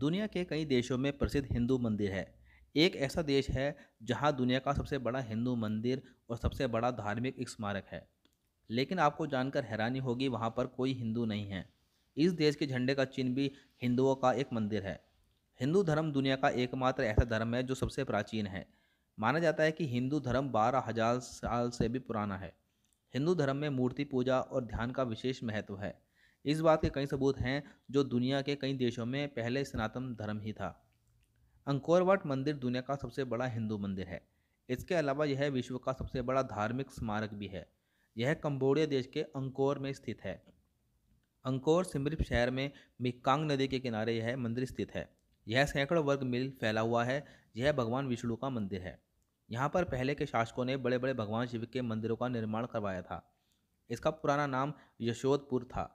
दुनिया के कई देशों में प्रसिद्ध हिंदू मंदिर है एक ऐसा देश है जहां दुनिया का सबसे बड़ा हिंदू मंदिर और सबसे बड़ा धार्मिक स्मारक है लेकिन आपको जानकर हैरानी होगी वहां पर कोई हिंदू नहीं है इस देश के झंडे का चिन्ह भी हिंदुओं का एक मंदिर है हिंदू धर्म दुनिया का एकमात्र ऐसा धर्म है जो सबसे प्राचीन है माना जाता है कि हिंदू धर्म बारह हजार साल से भी पुराना है हिंदू धर्म में मूर्ति पूजा और ध्यान का विशेष महत्व है इस बात के कई सबूत हैं जो दुनिया के कई देशों में पहले सनातन धर्म ही था अंकोरवाट मंदिर दुनिया का सबसे बड़ा हिंदू मंदिर है इसके अलावा यह विश्व का सबसे बड़ा धार्मिक स्मारक भी है यह कम्बोडिया देश के अंकोर में स्थित है अंकोर सिमरिप शहर में मिकांग नदी के किनारे यह मंदिर स्थित है यह सैकड़ों वर्ग मील फैला हुआ है यह भगवान विष्णु का मंदिर है यहाँ पर पहले के शासकों ने बड़े बड़े भगवान शिव के मंदिरों का निर्माण करवाया था इसका पुराना नाम यशोदपुर था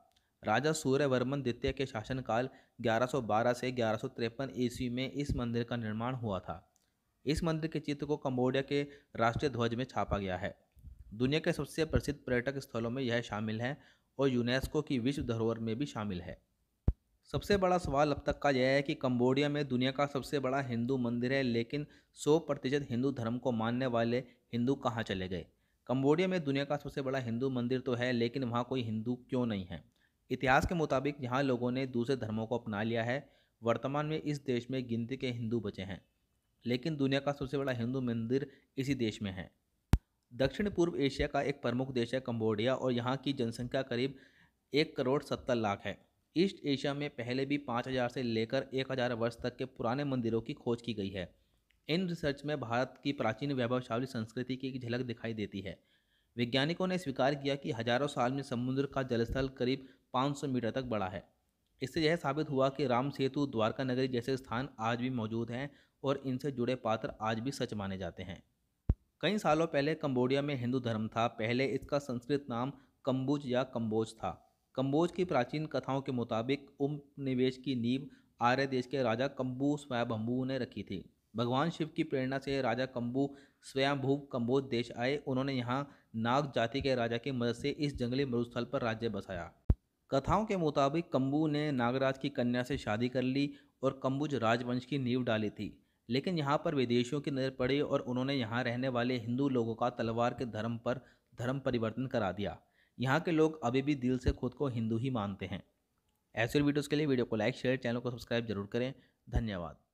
राजा सूर्यवर्मन द्वितीय के शासनकाल 1112 से ग्यारह ईस्वी में इस मंदिर का निर्माण हुआ था इस मंदिर के चित्र को कम्बोडिया के राष्ट्रीय ध्वज में छापा गया है दुनिया के सबसे प्रसिद्ध पर्यटक स्थलों में यह शामिल है और यूनेस्को की विश्व धरोहर में भी शामिल है सबसे बड़ा सवाल अब तक का यह है कि कंबोडिया में दुनिया का सबसे बड़ा हिंदू मंदिर है लेकिन 100 प्रतिशत हिंदू धर्म को मानने वाले हिंदू कहाँ चले गए कंबोडिया में दुनिया का सबसे बड़ा हिंदू मंदिर तो है लेकिन वहाँ कोई हिंदू क्यों नहीं है इतिहास के मुताबिक यहाँ लोगों ने दूसरे धर्मों को अपना लिया है वर्तमान में इस देश में गिनती के हिंदू बचे हैं लेकिन दुनिया का सबसे बड़ा हिंदू मंदिर इसी देश में है दक्षिण पूर्व एशिया का एक प्रमुख देश है कंबोडिया और यहाँ की जनसंख्या करीब एक करोड़ सत्तर लाख है ईस्ट एशिया में पहले भी पाँच हज़ार से लेकर एक हज़ार वर्ष तक के पुराने मंदिरों की खोज की गई है इन रिसर्च में भारत की प्राचीन वैभवशाली संस्कृति की एक झलक दिखाई देती है वैज्ञानिकों ने स्वीकार किया कि हजारों साल में समुद्र का जलस्थल करीब 500 मीटर तक बड़ा है इससे यह साबित हुआ कि राम सेतु द्वारका नगरी जैसे स्थान आज भी मौजूद हैं और इनसे जुड़े पात्र आज भी सच माने जाते हैं कई सालों पहले कंबोडिया में हिंदू धर्म था पहले इसका संस्कृत नाम कम्बुज या कम्बोज था कम्बोज की प्राचीन कथाओं के मुताबिक उपनिवेश की नींव आर्य देश के राजा कम्बू स्वयंभू ने रखी थी भगवान शिव की प्रेरणा से राजा कम्बू स्वयंभू कम्बोज देश आए उन्होंने यहाँ नाग जाति के राजा की मदद से इस जंगली मरुस्थल पर राज्य बसाया कथाओं के मुताबिक कंबू ने नागराज की कन्या से शादी कर ली और कंबुज राजवंश की नींव डाली थी लेकिन यहाँ पर विदेशियों की नज़र पड़ी और उन्होंने यहाँ रहने वाले हिंदू लोगों का तलवार के धर्म पर धर्म परिवर्तन करा दिया यहाँ के लोग अभी भी दिल से खुद को हिंदू ही मानते हैं ऐसे वीडियोज़ के लिए वीडियो को लाइक शेयर चैनल को सब्सक्राइब जरूर करें धन्यवाद